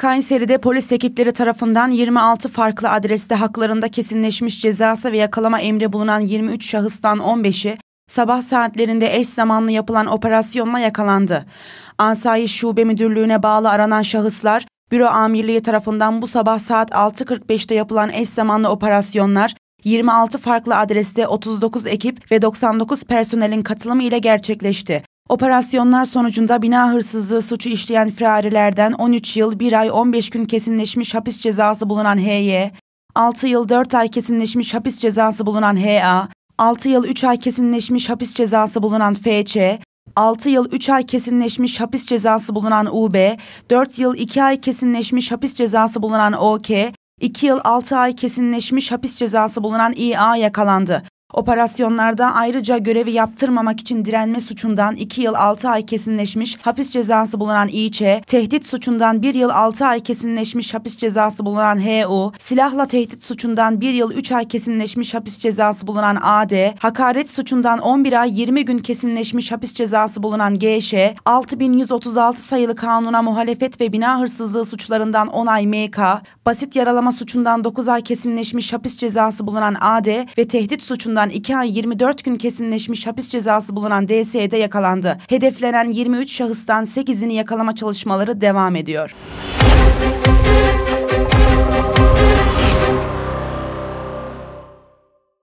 Kayseri'de polis ekipleri tarafından 26 farklı adreste haklarında kesinleşmiş cezası ve yakalama emri bulunan 23 şahıstan 15'i sabah saatlerinde eş zamanlı yapılan operasyonla yakalandı. Ansayiş Şube Müdürlüğü'ne bağlı aranan şahıslar, Büro Amirliği tarafından bu sabah saat 6.45'te yapılan eş zamanlı operasyonlar 26 farklı adreste 39 ekip ve 99 personelin katılımı ile gerçekleşti. Operasyonlar sonucunda bina hırsızlığı suçu işleyen firarilerden 13 yıl 1 ay 15 gün kesinleşmiş hapis cezası bulunan HY, 6 yıl 4 ay kesinleşmiş hapis cezası bulunan HA, 6 yıl 3 ay kesinleşmiş hapis cezası bulunan FC, 6 yıl 3 ay kesinleşmiş hapis cezası bulunan UB, 4 yıl 2 ay kesinleşmiş hapis cezası bulunan OK, 2 yıl 6 ay kesinleşmiş hapis cezası bulunan İA yakalandı. Operasyonlarda ayrıca görevi yaptırmamak için direnme suçundan 2 yıl 6 ay kesinleşmiş hapis cezası bulunan İÇ, tehdit suçundan 1 yıl 6 ay kesinleşmiş hapis cezası bulunan HU, silahla tehdit suçundan 1 yıl 3 ay kesinleşmiş hapis cezası bulunan AD, hakaret suçundan 11 ay 20 gün kesinleşmiş hapis cezası bulunan GŞ, 6136 sayılı kanuna muhalefet ve bina hırsızlığı suçlarından 10 ay MK, basit yaralama suçundan 9 ay kesinleşmiş hapis cezası bulunan AD ve tehdit suçundan suçundan 2 ay 24 gün kesinleşmiş hapis cezası bulunan DS'de yakalandı. Hedeflenen 23 şahıstan 8'ini yakalama çalışmaları devam ediyor. Müzik